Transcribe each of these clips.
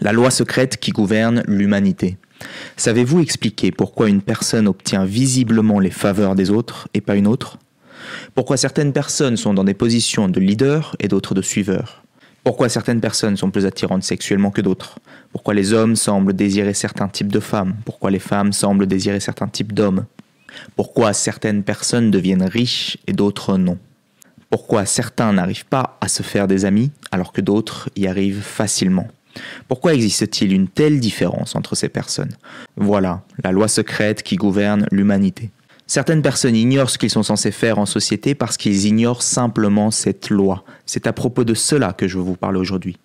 la loi secrète qui gouverne l'humanité. Savez-vous expliquer pourquoi une personne obtient visiblement les faveurs des autres et pas une autre Pourquoi certaines personnes sont dans des positions de leader et d'autres de suiveur Pourquoi certaines personnes sont plus attirantes sexuellement que d'autres Pourquoi les hommes semblent désirer certains types de femmes Pourquoi les femmes semblent désirer certains types d'hommes Pourquoi certaines personnes deviennent riches et d'autres non Pourquoi certains n'arrivent pas à se faire des amis alors que d'autres y arrivent facilement pourquoi existe-t-il une telle différence entre ces personnes Voilà la loi secrète qui gouverne l'humanité. Certaines personnes ignorent ce qu'ils sont censés faire en société parce qu'ils ignorent simplement cette loi. C'est à propos de cela que je vous parler aujourd'hui.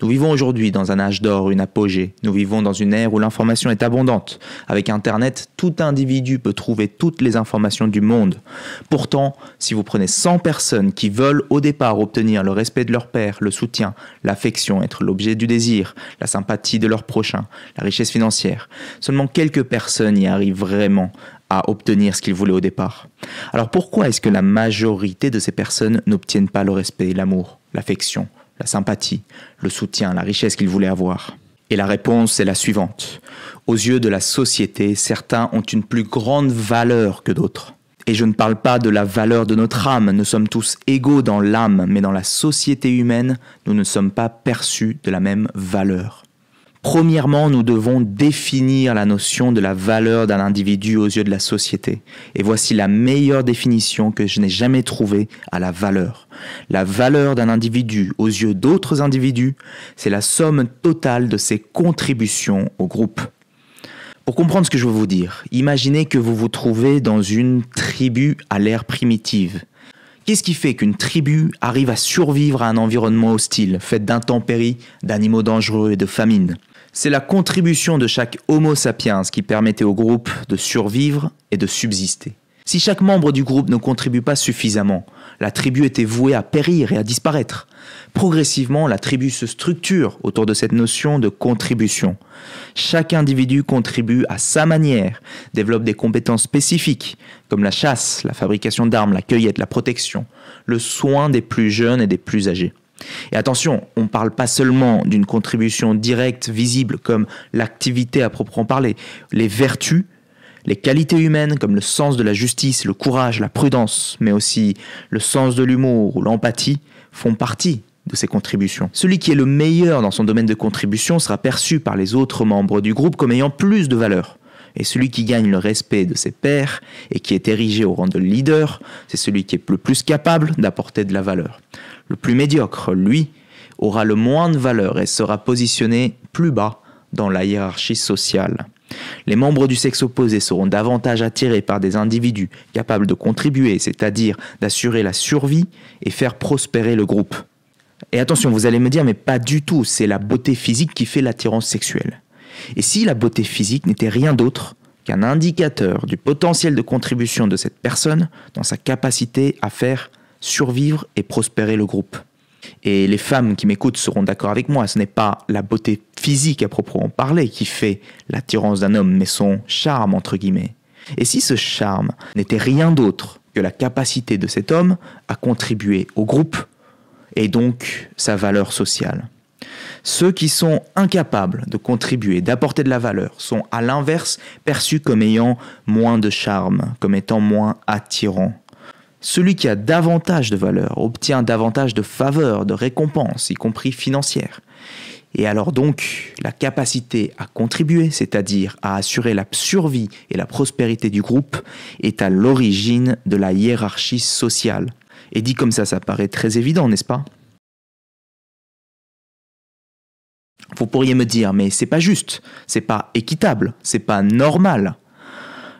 Nous vivons aujourd'hui dans un âge d'or, une apogée. Nous vivons dans une ère où l'information est abondante. Avec Internet, tout individu peut trouver toutes les informations du monde. Pourtant, si vous prenez 100 personnes qui veulent au départ obtenir le respect de leur père, le soutien, l'affection, être l'objet du désir, la sympathie de leur prochain, la richesse financière, seulement quelques personnes y arrivent vraiment à obtenir ce qu'ils voulaient au départ. Alors pourquoi est-ce que la majorité de ces personnes n'obtiennent pas le respect, l'amour, l'affection, la sympathie, le soutien, la richesse qu'il voulait avoir. Et la réponse est la suivante. Aux yeux de la société, certains ont une plus grande valeur que d'autres. Et je ne parle pas de la valeur de notre âme, nous sommes tous égaux dans l'âme, mais dans la société humaine, nous ne sommes pas perçus de la même valeur. Premièrement, nous devons définir la notion de la valeur d'un individu aux yeux de la société. Et voici la meilleure définition que je n'ai jamais trouvée à la valeur. La valeur d'un individu aux yeux d'autres individus, c'est la somme totale de ses contributions au groupe. Pour comprendre ce que je veux vous dire, imaginez que vous vous trouvez dans une tribu à l'ère primitive. Qu'est-ce qui fait qu'une tribu arrive à survivre à un environnement hostile, fait d'intempéries, d'animaux dangereux et de famine c'est la contribution de chaque Homo sapiens qui permettait au groupe de survivre et de subsister. Si chaque membre du groupe ne contribue pas suffisamment, la tribu était vouée à périr et à disparaître. Progressivement, la tribu se structure autour de cette notion de contribution. Chaque individu contribue à sa manière, développe des compétences spécifiques, comme la chasse, la fabrication d'armes, la cueillette, la protection, le soin des plus jeunes et des plus âgés. Et attention, on ne parle pas seulement d'une contribution directe, visible, comme l'activité à proprement parler. Les vertus, les qualités humaines, comme le sens de la justice, le courage, la prudence, mais aussi le sens de l'humour ou l'empathie, font partie de ces contributions. Celui qui est le meilleur dans son domaine de contribution sera perçu par les autres membres du groupe comme ayant plus de valeur. Et celui qui gagne le respect de ses pairs et qui est érigé au rang de leader, c'est celui qui est le plus capable d'apporter de la valeur. Le plus médiocre, lui, aura le moins de valeur et sera positionné plus bas dans la hiérarchie sociale. Les membres du sexe opposé seront davantage attirés par des individus capables de contribuer, c'est-à-dire d'assurer la survie et faire prospérer le groupe. Et attention, vous allez me dire, mais pas du tout, c'est la beauté physique qui fait l'attirance sexuelle. Et si la beauté physique n'était rien d'autre qu'un indicateur du potentiel de contribution de cette personne dans sa capacité à faire survivre et prospérer le groupe. Et les femmes qui m'écoutent seront d'accord avec moi, ce n'est pas la beauté physique à proprement parler qui fait l'attirance d'un homme, mais son charme, entre guillemets. Et si ce charme n'était rien d'autre que la capacité de cet homme à contribuer au groupe, et donc sa valeur sociale ceux qui sont incapables de contribuer, d'apporter de la valeur, sont à l'inverse perçus comme ayant moins de charme, comme étant moins attirants. Celui qui a davantage de valeur obtient davantage de faveurs, de récompenses, y compris financières. Et alors donc, la capacité à contribuer, c'est-à-dire à assurer la survie et la prospérité du groupe, est à l'origine de la hiérarchie sociale. Et dit comme ça, ça paraît très évident, n'est-ce pas vous pourriez me dire, mais c'est pas juste, c'est pas équitable, c'est pas normal.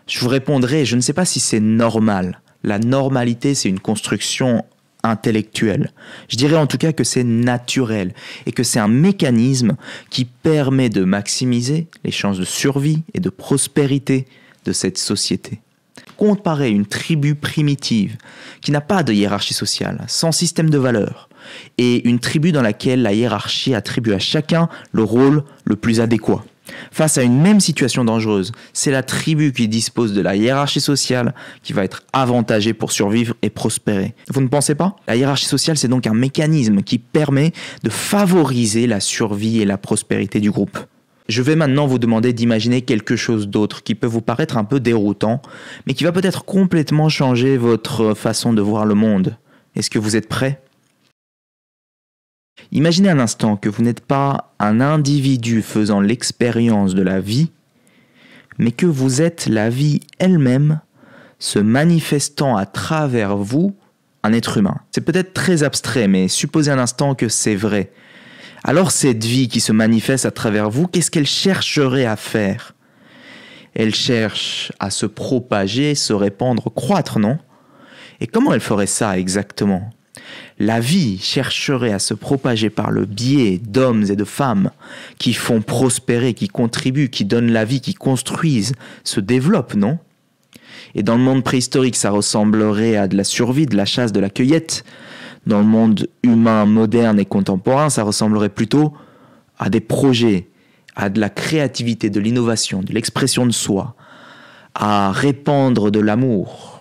Je vous répondrai, je ne sais pas si c'est normal. La normalité, c'est une construction intellectuelle. Je dirais en tout cas que c'est naturel et que c'est un mécanisme qui permet de maximiser les chances de survie et de prospérité de cette société comparer une tribu primitive qui n'a pas de hiérarchie sociale, sans système de valeurs, et une tribu dans laquelle la hiérarchie attribue à chacun le rôle le plus adéquat. Face à une même situation dangereuse, c'est la tribu qui dispose de la hiérarchie sociale qui va être avantagée pour survivre et prospérer. Vous ne pensez pas La hiérarchie sociale, c'est donc un mécanisme qui permet de favoriser la survie et la prospérité du groupe. Je vais maintenant vous demander d'imaginer quelque chose d'autre qui peut vous paraître un peu déroutant, mais qui va peut-être complètement changer votre façon de voir le monde. Est-ce que vous êtes prêt Imaginez un instant que vous n'êtes pas un individu faisant l'expérience de la vie, mais que vous êtes la vie elle-même se manifestant à travers vous, un être humain. C'est peut-être très abstrait, mais supposez un instant que c'est vrai. Alors cette vie qui se manifeste à travers vous, qu'est-ce qu'elle chercherait à faire Elle cherche à se propager, se répandre, croître, non Et comment elle ferait ça exactement La vie chercherait à se propager par le biais d'hommes et de femmes qui font prospérer, qui contribuent, qui donnent la vie, qui construisent, se développent, non et dans le monde préhistorique, ça ressemblerait à de la survie, de la chasse, de la cueillette dans le monde humain moderne et contemporain, ça ressemblerait plutôt à des projets, à de la créativité, de l'innovation, de l'expression de soi, à répandre de l'amour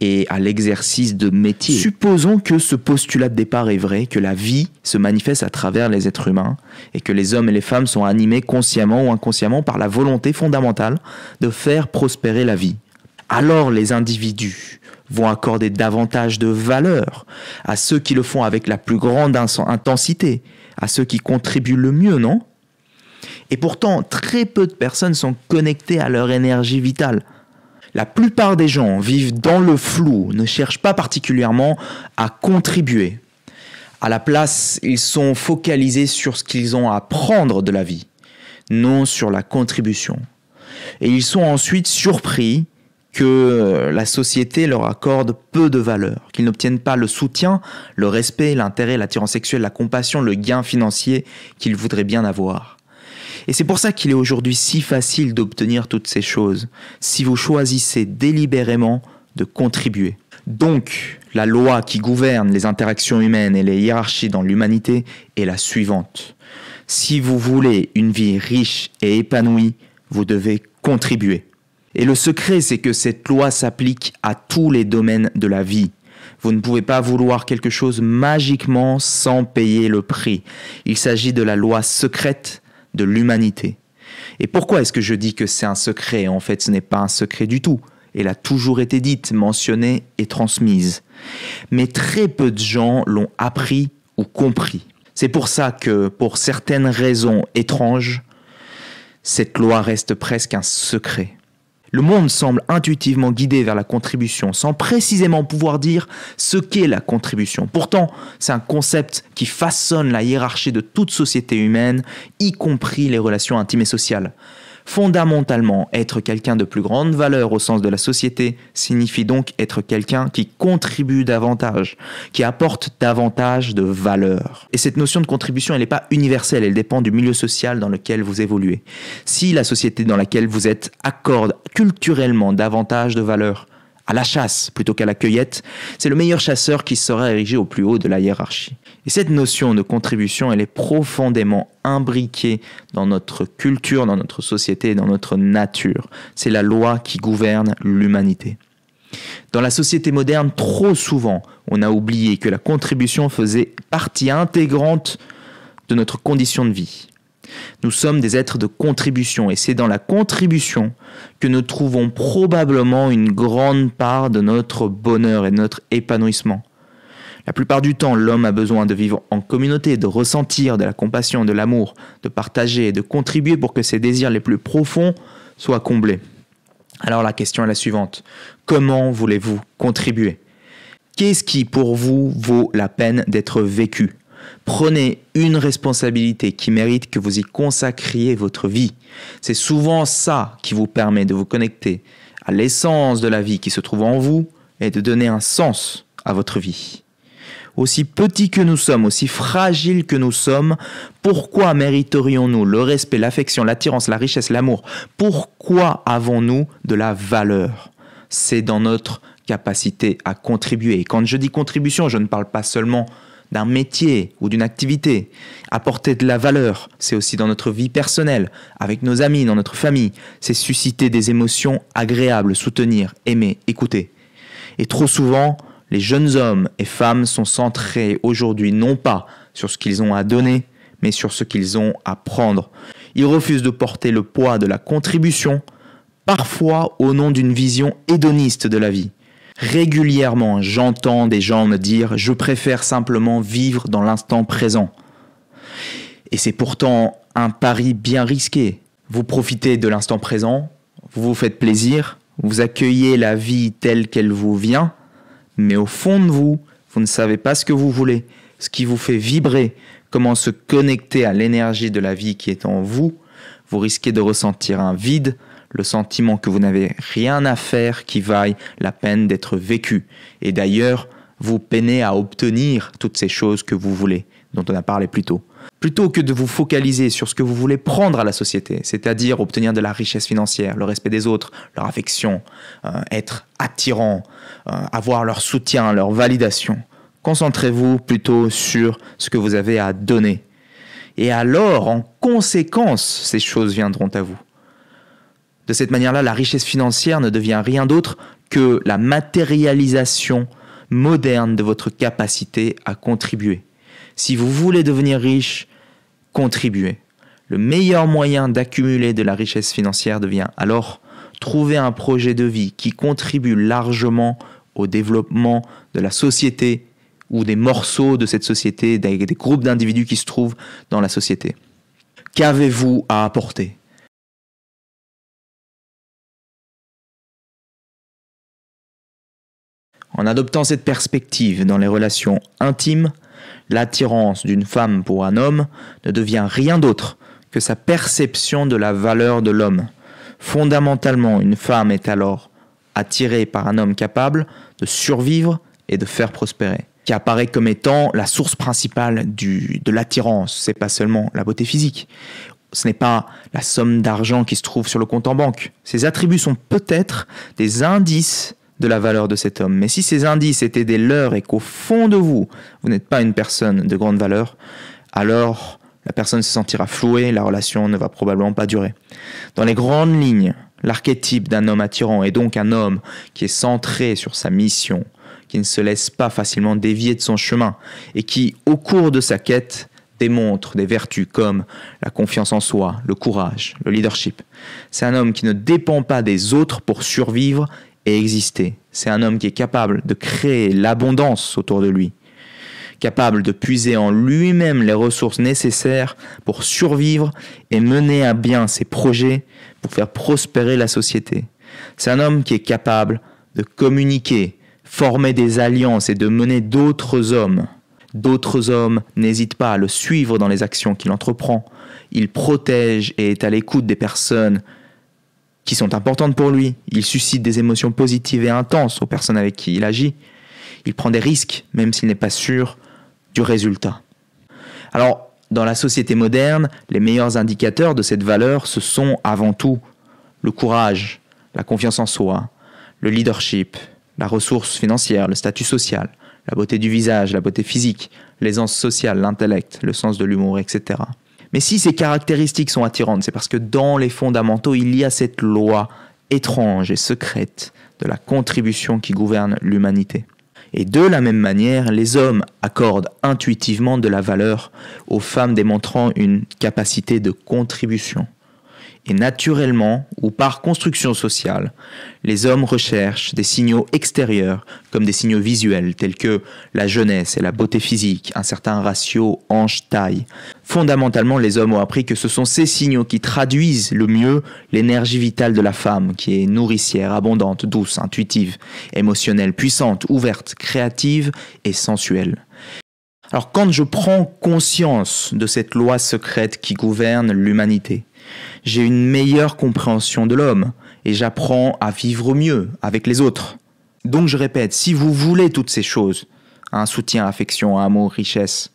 et à l'exercice de métier. Supposons que ce postulat de départ est vrai, que la vie se manifeste à travers les êtres humains et que les hommes et les femmes sont animés consciemment ou inconsciemment par la volonté fondamentale de faire prospérer la vie. Alors les individus vont accorder davantage de valeur à ceux qui le font avec la plus grande intensité, à ceux qui contribuent le mieux, non Et pourtant, très peu de personnes sont connectées à leur énergie vitale. La plupart des gens vivent dans le flou, ne cherchent pas particulièrement à contribuer. À la place, ils sont focalisés sur ce qu'ils ont à prendre de la vie, non sur la contribution. Et ils sont ensuite surpris que euh, la société leur accorde peu de valeur, qu'ils n'obtiennent pas le soutien, le respect, l'intérêt, l'attirance sexuelle, la compassion, le gain financier qu'ils voudraient bien avoir. Et c'est pour ça qu'il est aujourd'hui si facile d'obtenir toutes ces choses, si vous choisissez délibérément de contribuer. Donc, la loi qui gouverne les interactions humaines et les hiérarchies dans l'humanité est la suivante. Si vous voulez une vie riche et épanouie, vous devez contribuer. Et le secret, c'est que cette loi s'applique à tous les domaines de la vie. Vous ne pouvez pas vouloir quelque chose magiquement sans payer le prix. Il s'agit de la loi secrète de l'humanité. Et pourquoi est-ce que je dis que c'est un secret En fait, ce n'est pas un secret du tout. Elle a toujours été dite, mentionnée et transmise. Mais très peu de gens l'ont appris ou compris. C'est pour ça que, pour certaines raisons étranges, cette loi reste presque un secret. Le monde semble intuitivement guidé vers la contribution sans précisément pouvoir dire ce qu'est la contribution. Pourtant, c'est un concept qui façonne la hiérarchie de toute société humaine, y compris les relations intimes et sociales. Fondamentalement, être quelqu'un de plus grande valeur au sens de la société signifie donc être quelqu'un qui contribue davantage, qui apporte davantage de valeur. Et cette notion de contribution, elle n'est pas universelle, elle dépend du milieu social dans lequel vous évoluez. Si la société dans laquelle vous êtes accorde culturellement davantage de valeur à la chasse plutôt qu'à la cueillette, c'est le meilleur chasseur qui sera érigé au plus haut de la hiérarchie. Et cette notion de contribution, elle est profondément imbriquée dans notre culture, dans notre société, dans notre nature. C'est la loi qui gouverne l'humanité. Dans la société moderne, trop souvent, on a oublié que la contribution faisait partie intégrante de notre condition de vie. Nous sommes des êtres de contribution et c'est dans la contribution que nous trouvons probablement une grande part de notre bonheur et de notre épanouissement. La plupart du temps, l'homme a besoin de vivre en communauté, de ressentir de la compassion, de l'amour, de partager et de contribuer pour que ses désirs les plus profonds soient comblés. Alors la question est la suivante. Comment voulez-vous contribuer Qu'est-ce qui pour vous vaut la peine d'être vécu Prenez une responsabilité qui mérite que vous y consacriez votre vie. C'est souvent ça qui vous permet de vous connecter à l'essence de la vie qui se trouve en vous et de donner un sens à votre vie. Aussi petits que nous sommes, aussi fragiles que nous sommes, pourquoi mériterions-nous le respect, l'affection, l'attirance, la richesse, l'amour Pourquoi avons-nous de la valeur C'est dans notre capacité à contribuer. Et quand je dis contribution, je ne parle pas seulement d'un métier ou d'une activité, apporter de la valeur, c'est aussi dans notre vie personnelle, avec nos amis, dans notre famille, c'est susciter des émotions agréables, soutenir, aimer, écouter. Et trop souvent, les jeunes hommes et femmes sont centrés aujourd'hui non pas sur ce qu'ils ont à donner, mais sur ce qu'ils ont à prendre. Ils refusent de porter le poids de la contribution, parfois au nom d'une vision hédoniste de la vie. Régulièrement, j'entends des gens me dire je préfère simplement vivre dans l'instant présent. Et c'est pourtant un pari bien risqué. Vous profitez de l'instant présent, vous vous faites plaisir, vous accueillez la vie telle qu'elle vous vient, mais au fond de vous, vous ne savez pas ce que vous voulez, ce qui vous fait vibrer, comment se connecter à l'énergie de la vie qui est en vous. Vous risquez de ressentir un vide, le sentiment que vous n'avez rien à faire qui vaille la peine d'être vécu. Et d'ailleurs, vous peinez à obtenir toutes ces choses que vous voulez, dont on a parlé plus tôt. Plutôt que de vous focaliser sur ce que vous voulez prendre à la société, c'est-à-dire obtenir de la richesse financière, le respect des autres, leur affection, euh, être attirant, euh, avoir leur soutien, leur validation, concentrez-vous plutôt sur ce que vous avez à donner. Et alors, en conséquence, ces choses viendront à vous. De cette manière-là, la richesse financière ne devient rien d'autre que la matérialisation moderne de votre capacité à contribuer. Si vous voulez devenir riche, contribuez. Le meilleur moyen d'accumuler de la richesse financière devient alors trouver un projet de vie qui contribue largement au développement de la société ou des morceaux de cette société, des groupes d'individus qui se trouvent dans la société. Qu'avez-vous à apporter En adoptant cette perspective dans les relations intimes, l'attirance d'une femme pour un homme ne devient rien d'autre que sa perception de la valeur de l'homme. Fondamentalement, une femme est alors attirée par un homme capable de survivre et de faire prospérer, qui apparaît comme étant la source principale du, de l'attirance. Ce n'est pas seulement la beauté physique. Ce n'est pas la somme d'argent qui se trouve sur le compte en banque. Ces attributs sont peut-être des indices de la valeur de cet homme. Mais si ces indices étaient des leurs et qu'au fond de vous, vous n'êtes pas une personne de grande valeur, alors la personne se sentira flouée, la relation ne va probablement pas durer. Dans les grandes lignes, l'archétype d'un homme attirant est donc un homme qui est centré sur sa mission, qui ne se laisse pas facilement dévier de son chemin et qui, au cours de sa quête, démontre des vertus comme la confiance en soi, le courage, le leadership. C'est un homme qui ne dépend pas des autres pour survivre exister. C'est un homme qui est capable de créer l'abondance autour de lui, capable de puiser en lui-même les ressources nécessaires pour survivre et mener à bien ses projets pour faire prospérer la société. C'est un homme qui est capable de communiquer, former des alliances et de mener d'autres hommes. D'autres hommes n'hésitent pas à le suivre dans les actions qu'il entreprend. Il protège et est à l'écoute des personnes qui sont importantes pour lui. Il suscite des émotions positives et intenses aux personnes avec qui il agit. Il prend des risques, même s'il n'est pas sûr du résultat. Alors, dans la société moderne, les meilleurs indicateurs de cette valeur, ce sont avant tout le courage, la confiance en soi, le leadership, la ressource financière, le statut social, la beauté du visage, la beauté physique, l'aisance sociale, l'intellect, le sens de l'humour, etc. Mais si ces caractéristiques sont attirantes, c'est parce que dans les fondamentaux, il y a cette loi étrange et secrète de la contribution qui gouverne l'humanité. Et de la même manière, les hommes accordent intuitivement de la valeur aux femmes démontrant une capacité de contribution. Et naturellement, ou par construction sociale, les hommes recherchent des signaux extérieurs comme des signaux visuels tels que la jeunesse et la beauté physique, un certain ratio hanche-taille. Fondamentalement, les hommes ont appris que ce sont ces signaux qui traduisent le mieux l'énergie vitale de la femme, qui est nourricière, abondante, douce, intuitive, émotionnelle, puissante, ouverte, créative et sensuelle. Alors quand je prends conscience de cette loi secrète qui gouverne l'humanité, j'ai une meilleure compréhension de l'homme et j'apprends à vivre mieux avec les autres. Donc je répète, si vous voulez toutes ces choses, un soutien, affection, amour, richesse,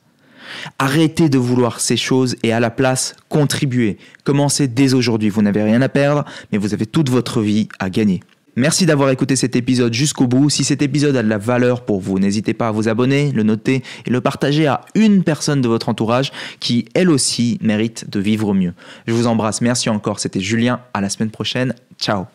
arrêtez de vouloir ces choses et à la place, contribuez. Commencez dès aujourd'hui, vous n'avez rien à perdre, mais vous avez toute votre vie à gagner. Merci d'avoir écouté cet épisode jusqu'au bout. Si cet épisode a de la valeur pour vous, n'hésitez pas à vous abonner, le noter et le partager à une personne de votre entourage qui, elle aussi, mérite de vivre mieux. Je vous embrasse, merci encore, c'était Julien, à la semaine prochaine, ciao